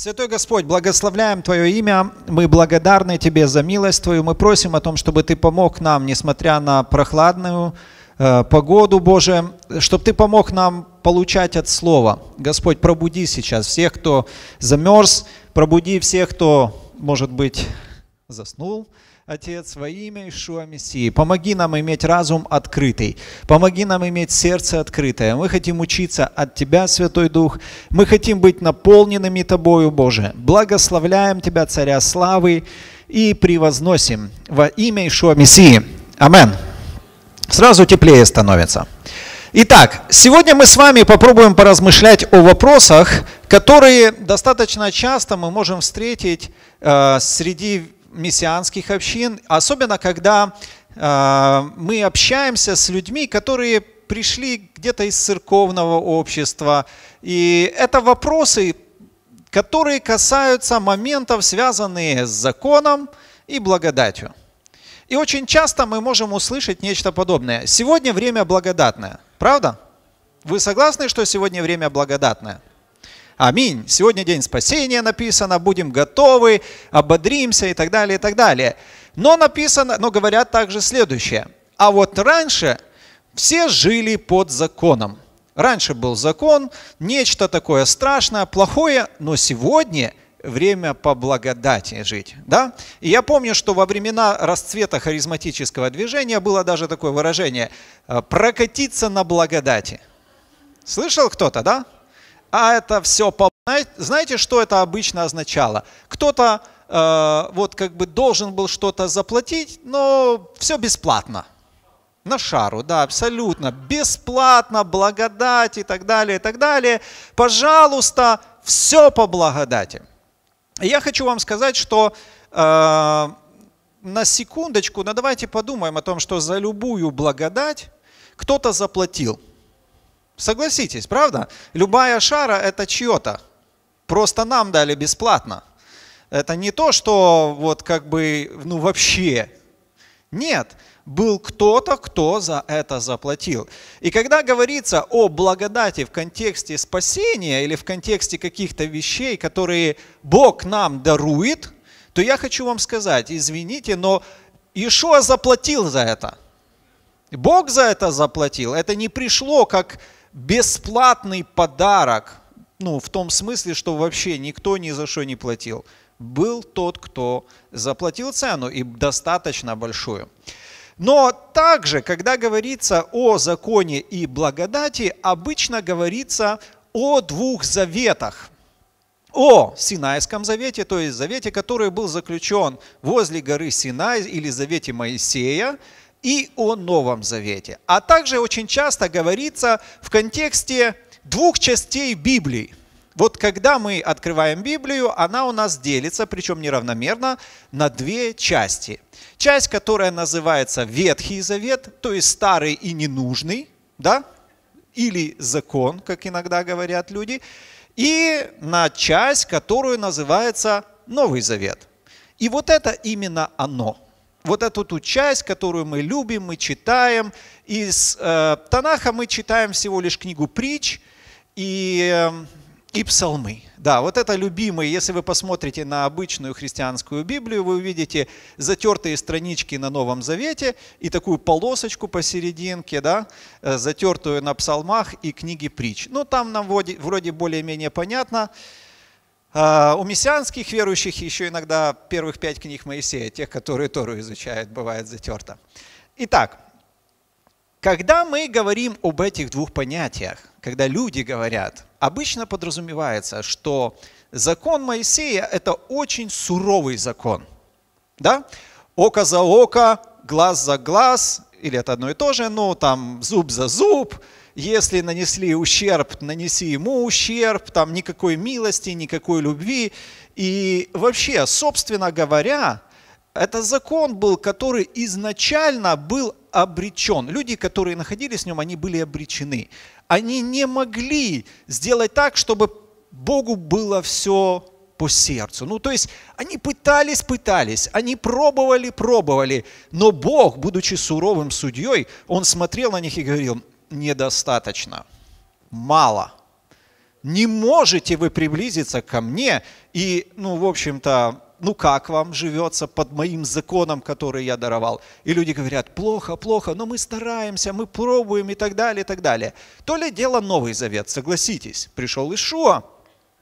Святой Господь, благословляем Твое имя, мы благодарны Тебе за милость Твою, мы просим о том, чтобы Ты помог нам, несмотря на прохладную э, погоду, Боже, чтобы Ты помог нам получать от Слова. Господь, пробуди сейчас всех, кто замерз, пробуди всех, кто, может быть, заснул, Отец, во имя Ишуа Мессии, помоги нам иметь разум открытый, помоги нам иметь сердце открытое. Мы хотим учиться от Тебя, Святой Дух, мы хотим быть наполненными Тобою, Боже. Благословляем Тебя, Царя Славы, и превозносим во имя Ишуа Мессии. Амен. Сразу теплее становится. Итак, сегодня мы с вами попробуем поразмышлять о вопросах, которые достаточно часто мы можем встретить э, среди мессианских общин, особенно когда э, мы общаемся с людьми, которые пришли где-то из церковного общества. И это вопросы, которые касаются моментов, связанные с законом и благодатью. И очень часто мы можем услышать нечто подобное. Сегодня время благодатное, правда? Вы согласны, что сегодня время благодатное? Аминь. Сегодня день спасения написано, будем готовы, ободримся и так далее, и так далее. Но написано, но говорят также следующее. А вот раньше все жили под законом. Раньше был закон, нечто такое страшное, плохое, но сегодня время по благодати жить. Да? И я помню, что во времена расцвета харизматического движения было даже такое выражение э, «прокатиться на благодати». Слышал кто-то, да? а это все по... Знаете, что это обычно означало? Кто-то э, вот как бы должен был что-то заплатить, но все бесплатно. На шару, да, абсолютно. Бесплатно, благодать и так далее, и так далее. Пожалуйста, все по благодати. Я хочу вам сказать, что э, на секундочку, но давайте подумаем о том, что за любую благодать кто-то заплатил – Согласитесь, правда? Любая шара – это чье-то. Просто нам дали бесплатно. Это не то, что вот как бы, ну вообще. Нет, был кто-то, кто за это заплатил. И когда говорится о благодати в контексте спасения или в контексте каких-то вещей, которые Бог нам дарует, то я хочу вам сказать, извините, но Ишуа заплатил за это. Бог за это заплатил. Это не пришло как бесплатный подарок, ну, в том смысле, что вообще никто ни за что не платил, был тот, кто заплатил цену и достаточно большую. Но также, когда говорится о законе и благодати, обычно говорится о двух заветах. О Синайском завете, то есть завете, который был заключен возле горы Синай или завете Моисея, и о Новом Завете. А также очень часто говорится в контексте двух частей Библии. Вот когда мы открываем Библию, она у нас делится, причем неравномерно, на две части. Часть, которая называется Ветхий Завет, то есть старый и ненужный, да, или закон, как иногда говорят люди, и на часть, которую называется Новый Завет. И вот это именно оно – вот эту ту часть, которую мы любим, мы читаем. Из э, Танаха мы читаем всего лишь книгу притч и, э, и псалмы. Да, вот это любимые. Если вы посмотрите на обычную христианскую Библию, вы увидите затертые странички на Новом Завете и такую полосочку посерединке, да, э, затертую на псалмах и книге притч. Ну, там нам вроде, вроде более-менее понятно. А, у мессианских верующих еще иногда первых пять книг Моисея, тех, которые Тору изучают, бывает затерто. Итак, когда мы говорим об этих двух понятиях, когда люди говорят, обычно подразумевается, что закон Моисея – это очень суровый закон. Да? Око за око, глаз за глаз, или это одно и то же, но ну, там зуб за зуб – если нанесли ущерб, нанеси ему ущерб, там никакой милости, никакой любви. И вообще, собственно говоря, это закон был, который изначально был обречен. Люди, которые находились в нем, они были обречены. Они не могли сделать так, чтобы Богу было все по сердцу. Ну, то есть они пытались, пытались, они пробовали, пробовали, но Бог, будучи суровым судьей, он смотрел на них и говорил, недостаточно, мало. Не можете вы приблизиться ко мне и, ну, в общем-то, ну как вам живется под моим законом, который я даровал? И люди говорят, плохо, плохо, но мы стараемся, мы пробуем и так далее, и так далее. То ли дело Новый Завет, согласитесь, пришел Ишуа,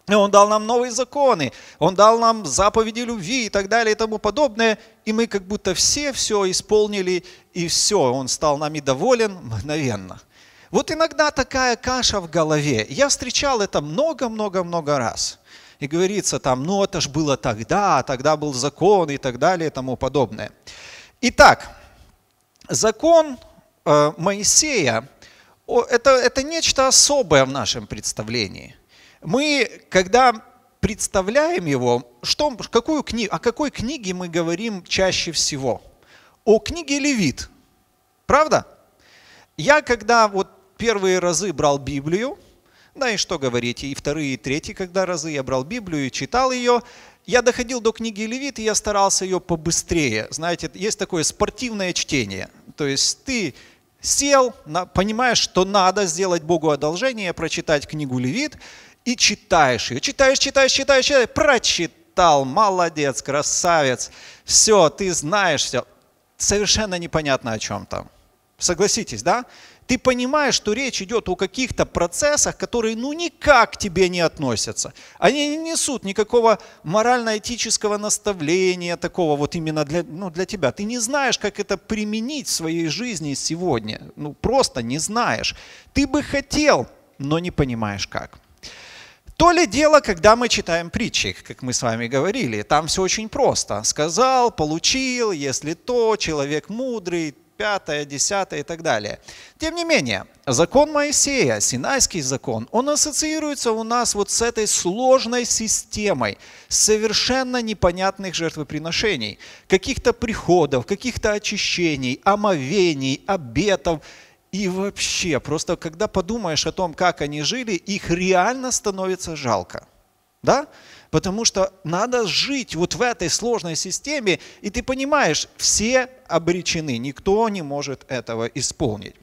и он дал нам новые законы, он дал нам заповеди любви и так далее и тому подобное, и мы как будто все все исполнили, и все, он стал нами доволен мгновенно – вот иногда такая каша в голове. Я встречал это много-много-много раз. И говорится там, ну это ж было тогда, тогда был закон и так далее и тому подобное. Итак, закон э, Моисея это, это нечто особое в нашем представлении. Мы, когда представляем его, что, какую кни... о какой книге мы говорим чаще всего? О книге Левит. Правда? Я когда вот первые разы брал Библию, да и что говорить, и вторые, и третьи, когда разы я брал Библию и читал ее, я доходил до книги Левит, и я старался ее побыстрее. Знаете, есть такое спортивное чтение. То есть ты сел, понимаешь, что надо сделать Богу одолжение, прочитать книгу Левит, и читаешь ее. Читаешь, читаешь, читаешь, читаешь, прочитал, молодец, красавец. Все, ты знаешь все. Совершенно непонятно о чем там. Согласитесь, да? ты понимаешь, что речь идет о каких-то процессах, которые ну никак к тебе не относятся. Они не несут никакого морально-этического наставления такого вот именно для, ну, для тебя. Ты не знаешь, как это применить в своей жизни сегодня. Ну просто не знаешь. Ты бы хотел, но не понимаешь как. То ли дело, когда мы читаем притчи, как мы с вами говорили. Там все очень просто. Сказал, получил, если то, человек мудрый, пятое, десятое и так далее. Тем не менее, закон Моисея, Синайский закон, он ассоциируется у нас вот с этой сложной системой совершенно непонятных жертвоприношений, каких-то приходов, каких-то очищений, омовений, обетов. И вообще, просто когда подумаешь о том, как они жили, их реально становится жалко. Да? Потому что надо жить вот в этой сложной системе, и ты понимаешь, все обречены, никто не может этого исполнить.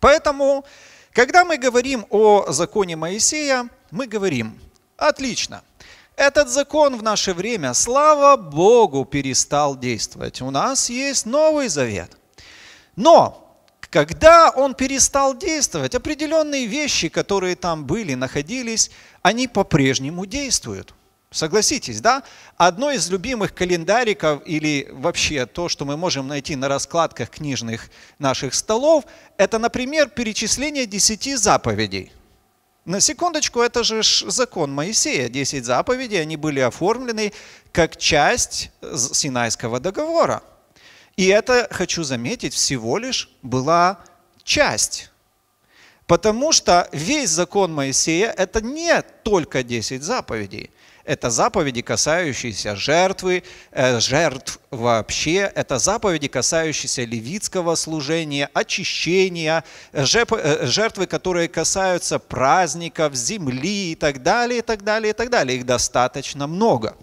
Поэтому, когда мы говорим о законе Моисея, мы говорим, отлично, этот закон в наше время, слава Богу, перестал действовать. У нас есть Новый Завет. Но когда он перестал действовать, определенные вещи, которые там были, находились, они по-прежнему действуют. Согласитесь, да? Одно из любимых календариков или вообще то, что мы можем найти на раскладках книжных наших столов, это, например, перечисление десяти заповедей. На секундочку, это же закон Моисея. Десять заповедей, они были оформлены как часть Синайского договора. И это, хочу заметить, всего лишь была часть. Потому что весь закон Моисея – это не только десять заповедей это заповеди, касающиеся жертвы, э, жертв вообще, это заповеди, касающиеся левитского служения, очищения, э, жертвы, которые касаются праздников, земли и так далее, и так далее, и так далее. Их достаточно много.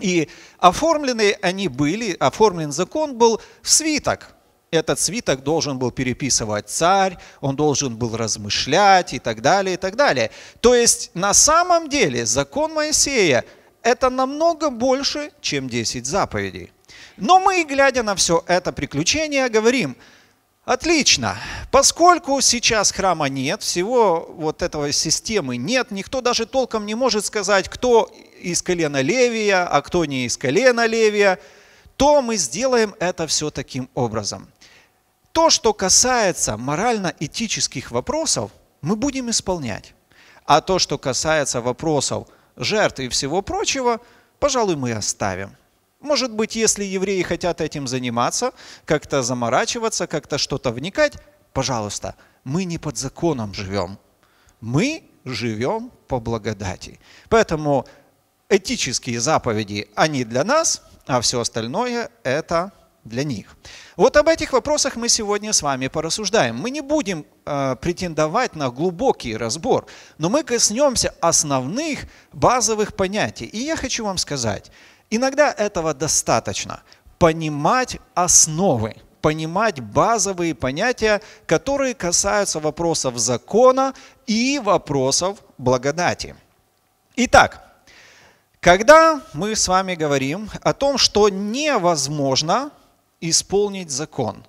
И оформлены они были, оформлен закон был в свиток, этот свиток должен был переписывать царь, он должен был размышлять и так далее, и так далее. То есть на самом деле закон Моисея – это намного больше, чем 10 заповедей. Но мы, глядя на все это приключение, говорим, отлично, поскольку сейчас храма нет, всего вот этого системы нет, никто даже толком не может сказать, кто из колена Левия, а кто не из колена Левия, то мы сделаем это все таким образом то, что касается морально-этических вопросов, мы будем исполнять. А то, что касается вопросов жертв и всего прочего, пожалуй, мы оставим. Может быть, если евреи хотят этим заниматься, как-то заморачиваться, как-то что-то вникать, пожалуйста, мы не под законом живем. Мы живем по благодати. Поэтому этические заповеди, они для нас, а все остальное это для них. Вот об этих вопросах мы сегодня с вами порассуждаем. Мы не будем э, претендовать на глубокий разбор, но мы коснемся основных базовых понятий. И я хочу вам сказать, иногда этого достаточно. Понимать основы, понимать базовые понятия, которые касаются вопросов закона и вопросов благодати. Итак, когда мы с вами говорим о том, что невозможно исполнить закон.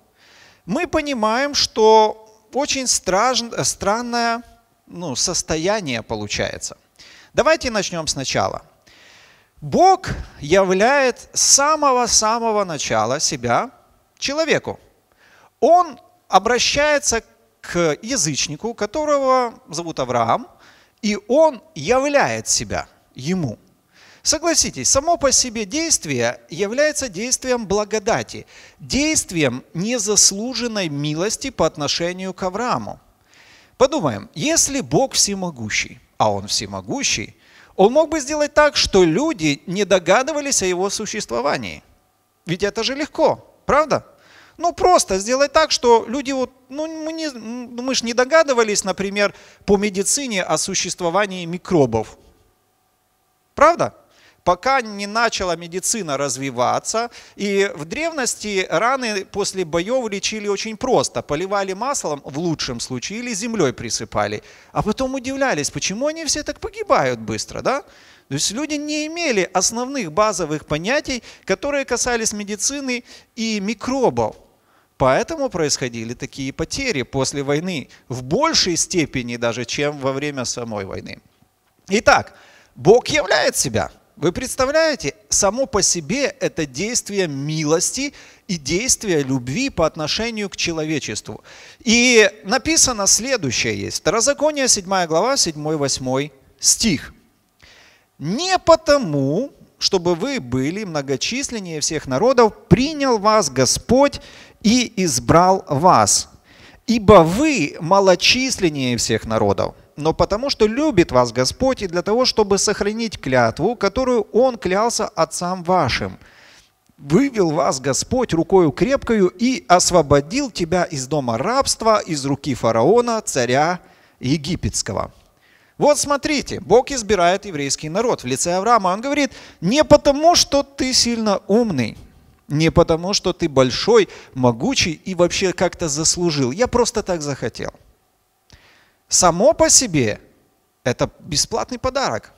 Мы понимаем, что очень страж... странное ну, состояние получается. Давайте начнем сначала. Бог являет с самого-самого начала себя человеку. Он обращается к язычнику, которого зовут Авраам, и он являет себя ему. Согласитесь, само по себе действие является действием благодати, действием незаслуженной милости по отношению к Аврааму. Подумаем, если Бог всемогущий, а Он всемогущий, Он мог бы сделать так, что люди не догадывались о Его существовании. Ведь это же легко, правда? Ну, просто сделать так, что люди вот, ну, мы, не, ну, мы же не догадывались, например, по медицине о существовании микробов. Правда? пока не начала медицина развиваться. И в древности раны после боев лечили очень просто. Поливали маслом в лучшем случае или землей присыпали. А потом удивлялись, почему они все так погибают быстро, да? То есть люди не имели основных базовых понятий, которые касались медицины и микробов. Поэтому происходили такие потери после войны в большей степени даже, чем во время самой войны. Итак, Бог являет себя – вы представляете, само по себе это действие милости и действие любви по отношению к человечеству. И написано следующее есть. Второзаконие, 7 глава, 7-8 стих. «Не потому, чтобы вы были многочисленнее всех народов, принял вас Господь и избрал вас, ибо вы малочисленнее всех народов» но потому, что любит вас Господь и для того, чтобы сохранить клятву, которую Он клялся отцам вашим. Вывел вас Господь рукою крепкою и освободил тебя из дома рабства, из руки фараона, царя египетского». Вот смотрите, Бог избирает еврейский народ в лице Авраама. Он говорит, не потому, что ты сильно умный, не потому, что ты большой, могучий и вообще как-то заслужил. Я просто так захотел само по себе это бесплатный подарок.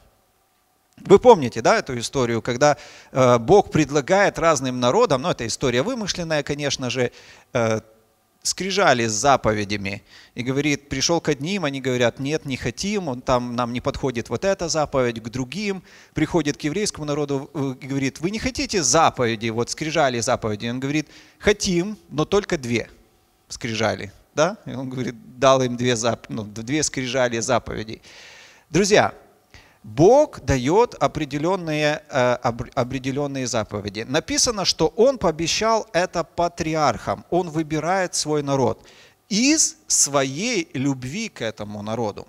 Вы помните, да, эту историю, когда э, Бог предлагает разным народам, ну, это история вымышленная, конечно же, э, скрижали с заповедями и говорит, пришел к одним, они говорят, нет, не хотим, он там нам не подходит вот эта заповедь, к другим, приходит к еврейскому народу э, и говорит, вы не хотите заповеди, вот скрижали заповеди, он говорит, хотим, но только две скрижали, да? И он говорит, дал им две, зап... ну, две скрижали заповедей. Друзья, Бог дает определенные, э, определенные заповеди. Написано, что Он пообещал это патриархам. Он выбирает свой народ из своей любви к этому народу.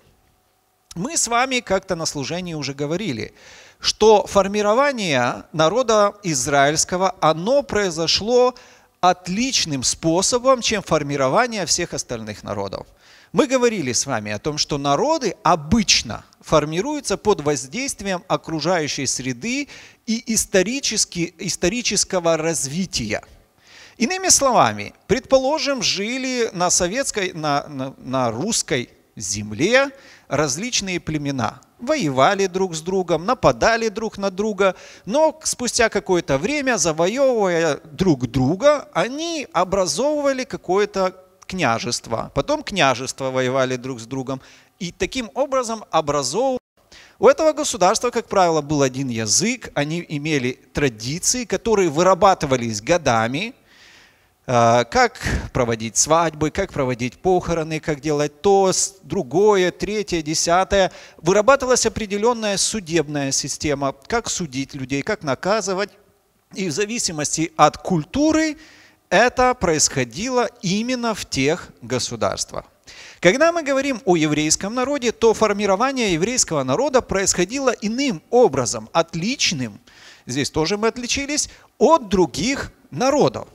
Мы с вами как-то на служении уже говорили, что формирование народа израильского, оно произошло отличным способом, чем формирование всех остальных народов. Мы говорили с вами о том, что народы обычно формируются под воздействием окружающей среды и исторически, исторического развития. Иными словами, предположим, жили на советской, на, на, на русской земле различные племена. Воевали друг с другом, нападали друг на друга, но спустя какое-то время, завоевывая друг друга, они образовывали какое-то княжество. Потом княжество воевали друг с другом. И таким образом образовывали у этого государства, как правило, был один язык, они имели традиции, которые вырабатывались годами – а, как проводить свадьбы, как проводить похороны, как делать то, другое, третье, десятое. Вырабатывалась определенная судебная система, как судить людей, как наказывать. И в зависимости от культуры это происходило именно в тех государствах. Когда мы говорим о еврейском народе, то формирование еврейского народа происходило иным образом, отличным, здесь тоже мы отличились, от других народов.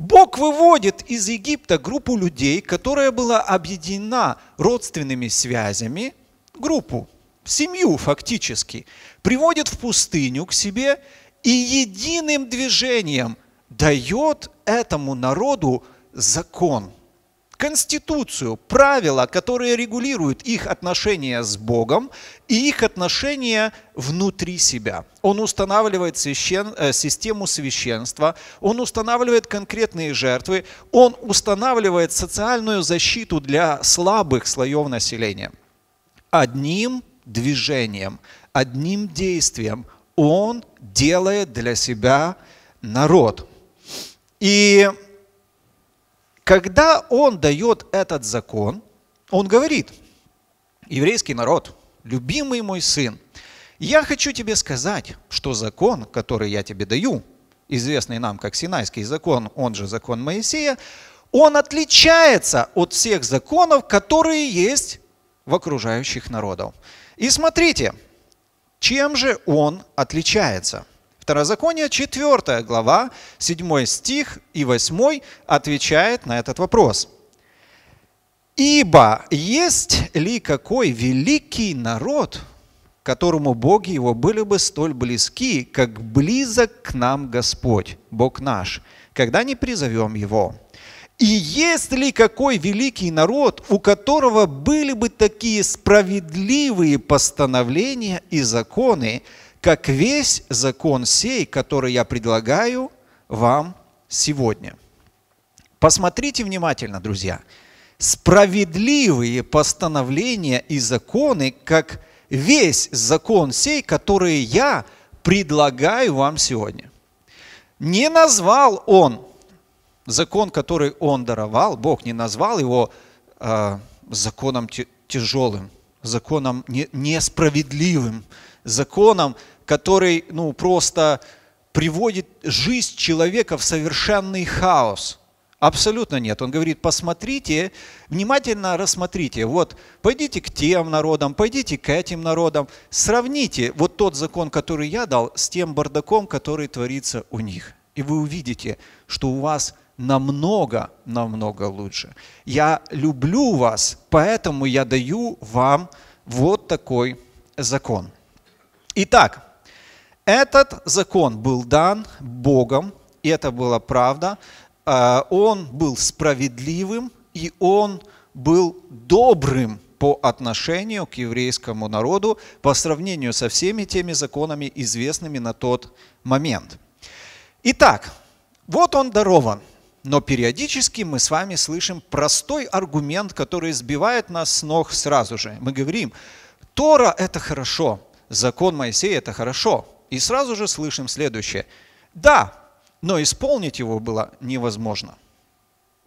Бог выводит из Египта группу людей, которая была объединена родственными связями, группу, семью фактически, приводит в пустыню к себе и единым движением дает этому народу закон – Конституцию, правила, которые регулируют их отношения с Богом и их отношения внутри себя. Он устанавливает священ, э, систему священства, он устанавливает конкретные жертвы, он устанавливает социальную защиту для слабых слоев населения. Одним движением, одним действием он делает для себя народ. И когда он дает этот закон, он говорит, еврейский народ, любимый мой сын, я хочу тебе сказать, что закон, который я тебе даю, известный нам как Синайский закон, он же закон Моисея, он отличается от всех законов, которые есть в окружающих народов. И смотрите, чем же он отличается? Второзакония, 4 глава, 7 стих и 8 отвечает на этот вопрос. «Ибо есть ли какой великий народ, которому боги его были бы столь близки, как близок к нам Господь, Бог наш, когда не призовем его?» И есть ли какой великий народ, у которого были бы такие справедливые постановления и законы, как весь закон сей, который я предлагаю вам сегодня. Посмотрите внимательно, друзья. Справедливые постановления и законы, как весь закон сей, который я предлагаю вам сегодня. Не назвал он закон, который он даровал, Бог не назвал его э, законом тяжелым, законом не, несправедливым, законом, который ну, просто приводит жизнь человека в совершенный хаос. Абсолютно нет. Он говорит, посмотрите, внимательно рассмотрите, вот пойдите к тем народам, пойдите к этим народам, сравните вот тот закон, который я дал, с тем бардаком, который творится у них. И вы увидите, что у вас намного, намного лучше. Я люблю вас, поэтому я даю вам вот такой закон. Итак, этот закон был дан Богом, и это была правда. Э, он был справедливым, и он был добрым по отношению к еврейскому народу по сравнению со всеми теми законами, известными на тот момент. Итак, вот он дарован. Но периодически мы с вами слышим простой аргумент, который сбивает нас с ног сразу же. Мы говорим, Тора – это хорошо, закон Моисея – это хорошо – и сразу же слышим следующее. Да, но исполнить его было невозможно.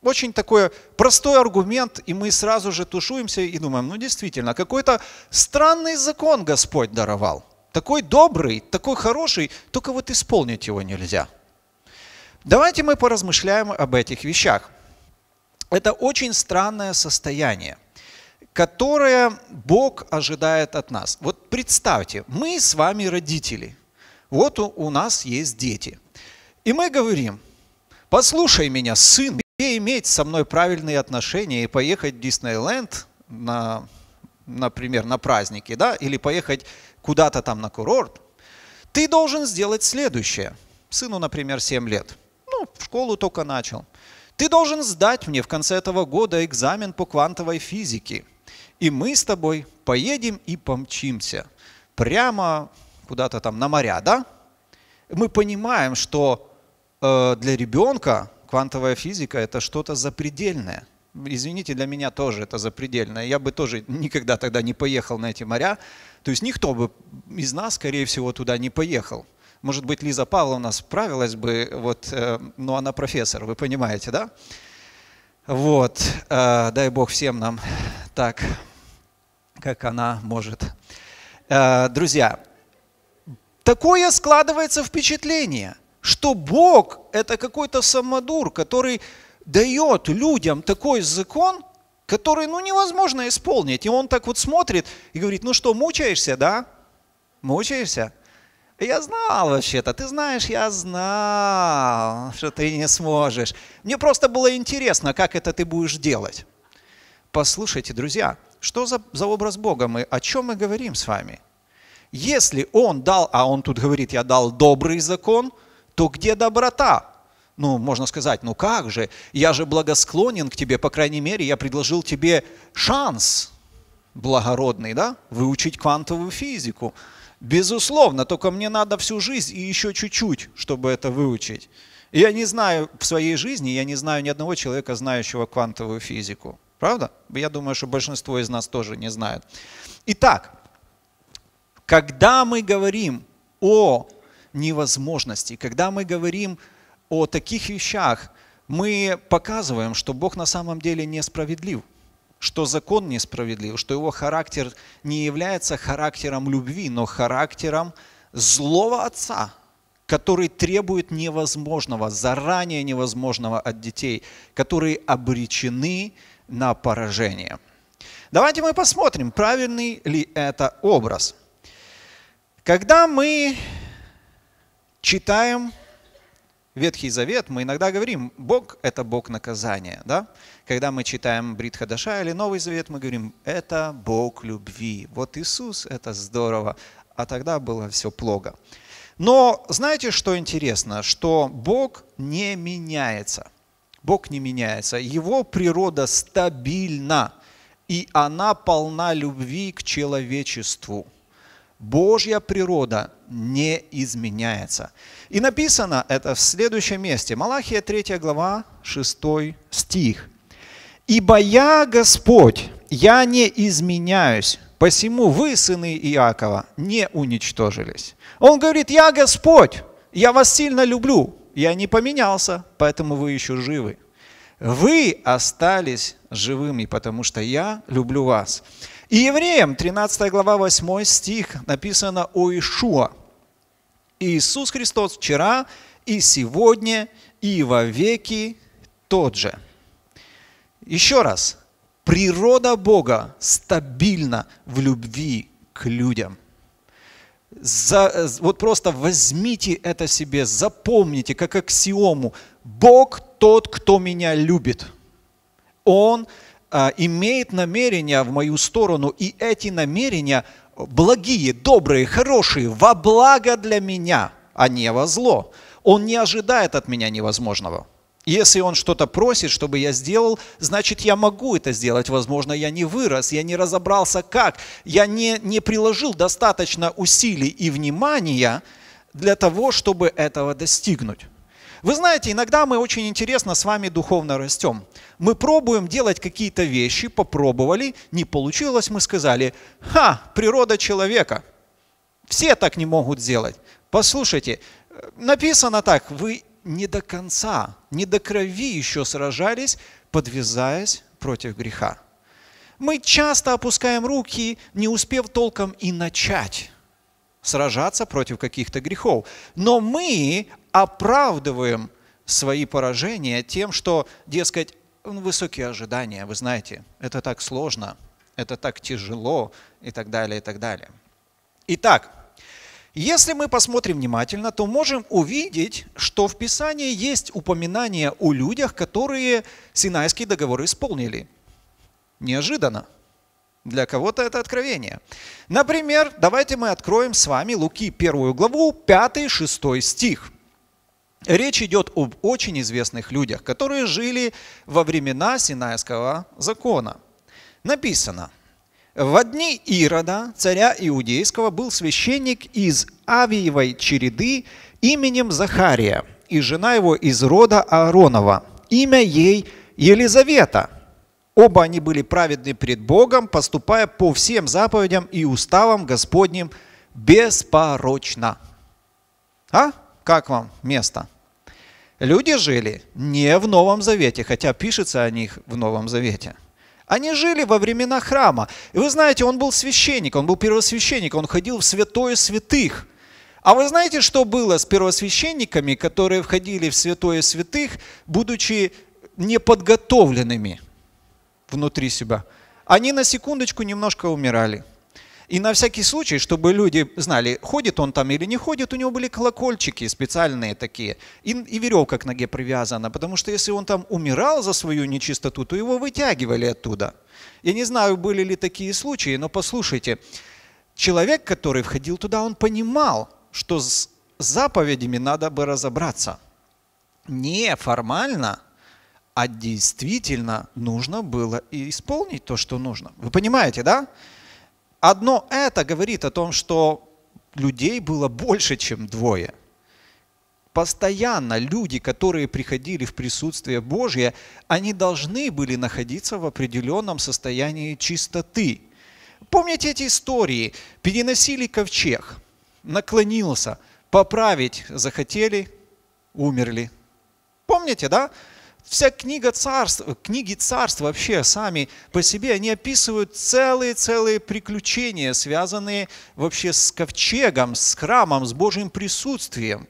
Очень такой простой аргумент, и мы сразу же тушуемся и думаем, ну действительно, какой-то странный закон Господь даровал. Такой добрый, такой хороший, только вот исполнить его нельзя. Давайте мы поразмышляем об этих вещах. Это очень странное состояние, которое Бог ожидает от нас. Вот представьте, мы с вами родители – вот у, у нас есть дети. И мы говорим, послушай меня, сын, и иметь со мной правильные отношения и поехать в Диснейленд на, например, на праздники, да, или поехать куда-то там на курорт, ты должен сделать следующее. Сыну, например, 7 лет. Ну, в школу только начал. Ты должен сдать мне в конце этого года экзамен по квантовой физике. И мы с тобой поедем и помчимся прямо куда-то там на моря, да? Мы понимаем, что э, для ребенка квантовая физика это что-то запредельное. Извините, для меня тоже это запредельное. Я бы тоже никогда тогда не поехал на эти моря. То есть никто бы из нас, скорее всего, туда не поехал. Может быть, Лиза Павловна справилась бы, вот, э, но она профессор, вы понимаете, да? Вот, э, дай Бог всем нам так, как она может. Э, друзья, Такое складывается впечатление, что Бог – это какой-то самодур, который дает людям такой закон, который ну, невозможно исполнить. И он так вот смотрит и говорит, ну что, мучаешься, да? Мучаешься? Я знал вообще-то, ты знаешь, я знал, что ты не сможешь. Мне просто было интересно, как это ты будешь делать. Послушайте, друзья, что за, за образ Бога мы, о чем мы говорим с вами? Если он дал, а он тут говорит, я дал добрый закон, то где доброта? Ну, можно сказать, ну как же, я же благосклонен к тебе, по крайней мере, я предложил тебе шанс благородный, да, выучить квантовую физику. Безусловно, только мне надо всю жизнь и еще чуть-чуть, чтобы это выучить. Я не знаю в своей жизни, я не знаю ни одного человека, знающего квантовую физику. Правда? Я думаю, что большинство из нас тоже не знает. Итак, когда мы говорим о невозможности, когда мы говорим о таких вещах, мы показываем, что Бог на самом деле несправедлив, что закон несправедлив, что его характер не является характером любви, но характером злого отца, который требует невозможного, заранее невозможного от детей, которые обречены на поражение. Давайте мы посмотрим, правильный ли это образ – когда мы читаем Ветхий Завет, мы иногда говорим, Бог – это Бог наказания. Да? Когда мы читаем Брит Хадаша или Новый Завет, мы говорим, это Бог любви. Вот Иисус – это здорово, а тогда было все плохо. Но знаете, что интересно? Что Бог не меняется. Бог не меняется. Его природа стабильна, и она полна любви к человечеству – Божья природа не изменяется. И написано это в следующем месте. Малахия 3 глава 6 стих. «Ибо я Господь, я не изменяюсь, посему вы, сыны Иакова, не уничтожились». Он говорит, я Господь, я вас сильно люблю, я не поменялся, поэтому вы еще живы. Вы остались живыми, потому что я люблю вас. И евреям, 13 глава, 8 стих, написано о Ишуа. Иисус Христос вчера и сегодня и во веки тот же. Еще раз, природа Бога стабильна в любви к людям. За, вот просто возьмите это себе, запомните как аксиому. Бог тот, кто меня любит. Он а, имеет намерения в мою сторону, и эти намерения благие, добрые, хорошие, во благо для меня, а не во зло. Он не ожидает от меня невозможного. Если он что-то просит, чтобы я сделал, значит, я могу это сделать. Возможно, я не вырос, я не разобрался как, я не, не приложил достаточно усилий и внимания для того, чтобы этого достигнуть. Вы знаете, иногда мы очень интересно с вами духовно растем. Мы пробуем делать какие-то вещи, попробовали, не получилось, мы сказали, ха, природа человека. Все так не могут сделать. Послушайте, написано так, вы не до конца, не до крови еще сражались, подвязаясь против греха. Мы часто опускаем руки, не успев толком и начать сражаться против каких-то грехов. Но мы оправдываем свои поражения тем, что, дескать, ну, высокие ожидания, вы знаете, это так сложно, это так тяжело и так далее, и так далее. Итак, если мы посмотрим внимательно, то можем увидеть, что в Писании есть упоминание о людях, которые Синайский договор исполнили. Неожиданно. Для кого-то это откровение. Например, давайте мы откроем с вами Луки 1 главу, 5-6 стих. Речь идет об очень известных людях, которые жили во времена Синайского закона. Написано, в дни Ирода, царя Иудейского, был священник из Авиевой череды именем Захария, и жена его из рода Ааронова. Имя ей Елизавета. Оба они были праведны пред Богом, поступая по всем заповедям и уставам Господним беспорочно. А? Как вам место? Люди жили не в Новом Завете, хотя пишется о них в Новом Завете. Они жили во времена храма. И вы знаете, он был священник, он был первосвященник, он ходил в святое святых. А вы знаете, что было с первосвященниками, которые входили в святое святых, будучи неподготовленными внутри себя? Они на секундочку немножко умирали – и на всякий случай, чтобы люди знали, ходит он там или не ходит, у него были колокольчики специальные такие. И, и веревка к ноге привязана, потому что если он там умирал за свою нечистоту, то его вытягивали оттуда. Я не знаю, были ли такие случаи, но послушайте, человек, который входил туда, он понимал, что с заповедями надо бы разобраться. Не формально, а действительно нужно было исполнить то, что нужно. Вы понимаете, да? Одно это говорит о том, что людей было больше, чем двое. Постоянно люди, которые приходили в присутствие Божье, они должны были находиться в определенном состоянии чистоты. Помните эти истории? Переносили ковчег, наклонился, поправить захотели, умерли. Помните, да? Вся книга царств, книги царств вообще сами по себе, они описывают целые-целые приключения, связанные вообще с ковчегом, с храмом, с Божьим присутствием.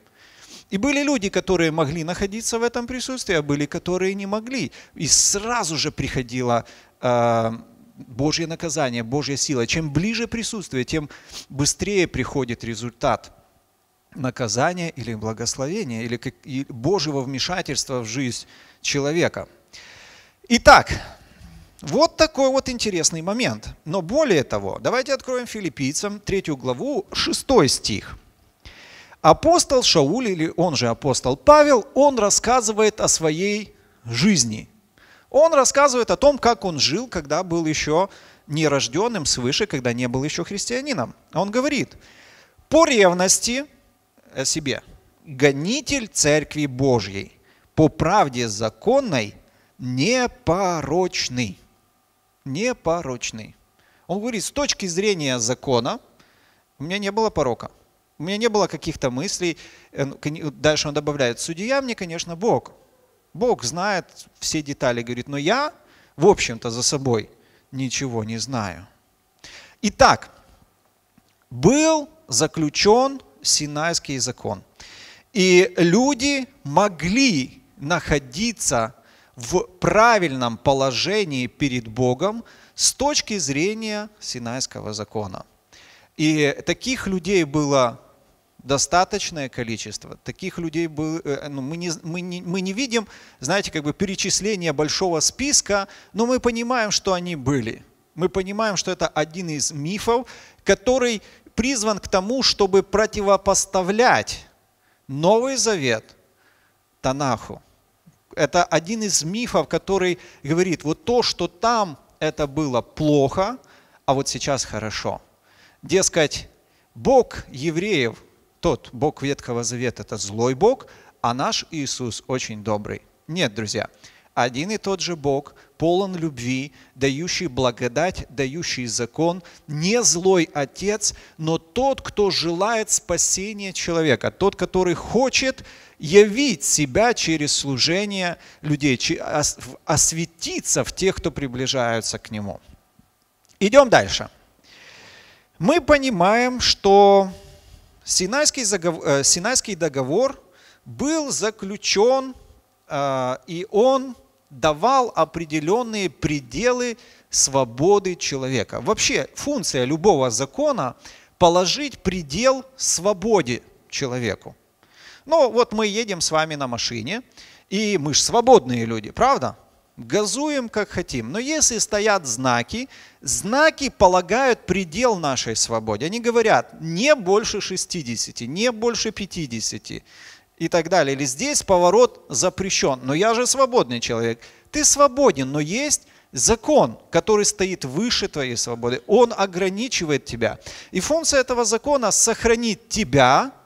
И были люди, которые могли находиться в этом присутствии, а были, которые не могли. И сразу же приходило э, Божье наказание, Божья сила. Чем ближе присутствие, тем быстрее приходит результат наказания или благословения, или как, Божьего вмешательства в жизнь человека. Итак, вот такой вот интересный момент. Но более того, давайте откроем филиппийцам 3 главу, 6 стих. Апостол Шауль, или он же апостол Павел, он рассказывает о своей жизни. Он рассказывает о том, как он жил, когда был еще нерожденным свыше, когда не был еще христианином. Он говорит, по ревности о себе, гонитель церкви Божьей – по правде законной непорочный. Непорочный. Он говорит, с точки зрения закона у меня не было порока. У меня не было каких-то мыслей. Э, ну, дальше он добавляет, судья мне, конечно, Бог. Бог знает все детали, говорит, но я, в общем-то, за собой ничего не знаю. Итак, был заключен Синайский закон. И люди могли находиться в правильном положении перед Богом с точки зрения Синайского закона. И таких людей было достаточное количество. Таких людей было, э, ну, мы, не, мы, не, мы не видим, знаете, как бы перечисления большого списка, но мы понимаем, что они были. Мы понимаем, что это один из мифов, который призван к тому, чтобы противопоставлять Новый Завет Танаху. Это один из мифов, который говорит, вот то, что там это было плохо, а вот сейчас хорошо. Дескать, Бог евреев, тот Бог Ветхого Завета, это злой Бог, а наш Иисус очень добрый. Нет, друзья, один и тот же Бог, полон любви, дающий благодать, дающий закон, не злой Отец, но тот, кто желает спасения человека, тот, который хочет явить себя через служение людей, осветиться в тех, кто приближается к Нему. Идем дальше. Мы понимаем, что Синайский договор, э, Синайский договор был заключен, э, и он давал определенные пределы свободы человека. Вообще функция любого закона – положить предел свободе человеку. Ну, вот мы едем с вами на машине, и мы же свободные люди, правда? Газуем, как хотим. Но если стоят знаки, знаки полагают предел нашей свободе. Они говорят, не больше 60, не больше 50 и так далее. Или здесь поворот запрещен. Но я же свободный человек. Ты свободен, но есть закон, который стоит выше твоей свободы. Он ограничивает тебя. И функция этого закона – сохранить тебя –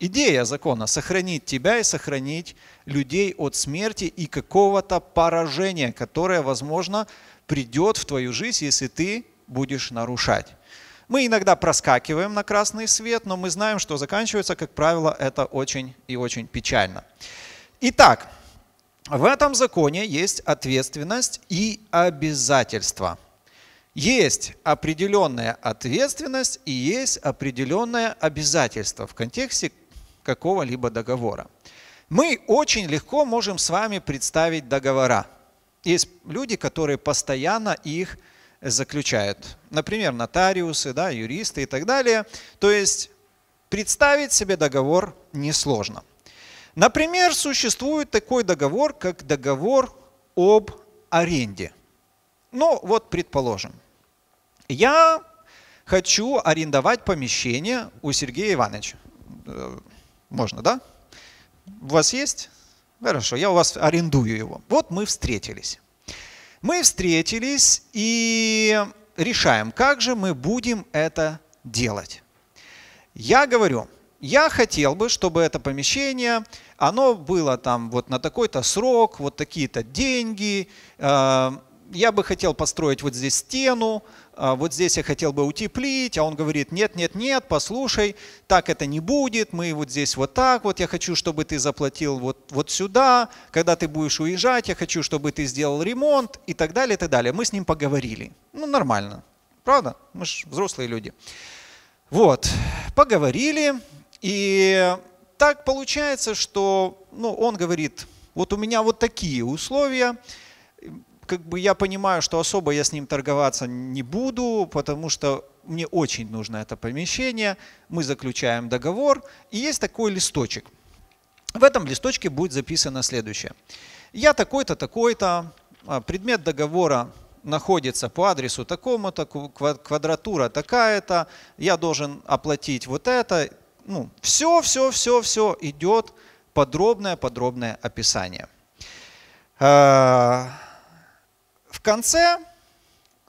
идея закона – сохранить тебя и сохранить людей от смерти и какого-то поражения, которое, возможно, придет в твою жизнь, если ты будешь нарушать. Мы иногда проскакиваем на красный свет, но мы знаем, что заканчивается, как правило, это очень и очень печально. Итак, в этом законе есть ответственность и обязательства. Есть определенная ответственность и есть определенное обязательство в контексте какого-либо договора. Мы очень легко можем с вами представить договора. Есть люди, которые постоянно их заключают. Например, нотариусы, да, юристы и так далее. То есть представить себе договор несложно. Например, существует такой договор, как договор об аренде. Ну вот, предположим, я хочу арендовать помещение у Сергея Ивановича. Э, можно, да? У вас есть? Хорошо, я у вас арендую его. Вот мы встретились. Мы встретились и решаем, как же мы будем это делать. Я говорю, я хотел бы, чтобы это помещение, оно было там вот на такой-то срок, вот такие-то деньги. Э, я бы хотел построить вот здесь стену, «А вот здесь я хотел бы утеплить, а он говорит, нет, нет, нет, послушай, так это не будет, мы вот здесь вот так, вот я хочу, чтобы ты заплатил вот, вот сюда, когда ты будешь уезжать, я хочу, чтобы ты сделал ремонт и так далее, и так далее. Мы с ним поговорили. Ну, нормально, правда? Мы же взрослые люди. Вот, поговорили, и так получается, что ну, он говорит, вот у меня вот такие условия, как бы я понимаю, что особо я с ним торговаться не буду, потому что мне очень нужно это помещение, мы заключаем договор, и есть такой листочек. В этом листочке будет записано следующее. Я такой-то, такой-то, а, предмет договора находится по адресу такому-то, квадратура такая-то, я должен оплатить вот это. Ну, все, все, все, все идет подробное, подробное описание. А, конце,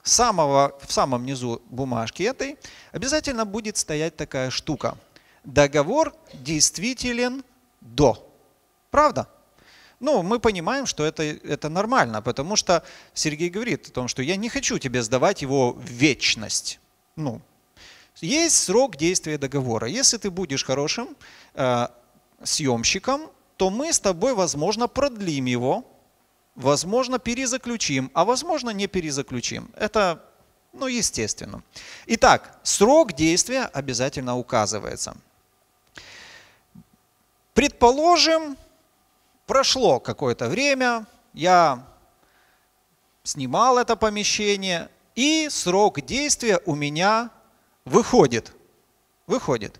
самого, в самом низу бумажки этой, обязательно будет стоять такая штука. Договор действителен до. Правда? Ну, мы понимаем, что это, это нормально, потому что Сергей говорит о том, что я не хочу тебе сдавать его в вечность. Ну, есть срок действия договора. Если ты будешь хорошим э, съемщиком, то мы с тобой, возможно, продлим его Возможно, перезаключим, а возможно, не перезаключим. Это, ну, естественно. Итак, срок действия обязательно указывается. Предположим, прошло какое-то время, я снимал это помещение, и срок действия у меня выходит. Выходит.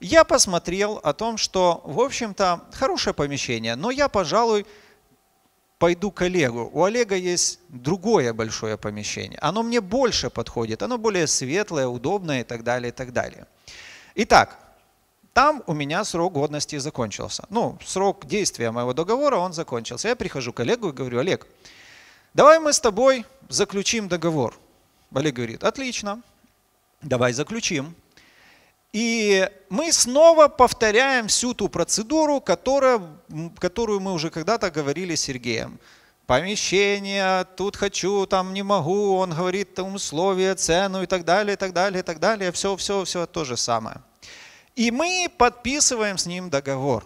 Я посмотрел о том, что, в общем-то, хорошее помещение, но я, пожалуй, пойду к Олегу. У Олега есть другое большое помещение. Оно мне больше подходит, оно более светлое, удобное и так далее, и так далее. Итак, там у меня срок годности закончился. Ну, срок действия моего договора, он закончился. Я прихожу к Олегу и говорю, Олег, давай мы с тобой заключим договор. Олег говорит, отлично, давай заключим. И мы снова повторяем всю ту процедуру, которая, которую мы уже когда-то говорили с Сергеем. Помещение, тут хочу, там не могу, он говорит там условия, цену и так далее, и так далее, и так далее. Все, все, все то же самое. И мы подписываем с ним договор.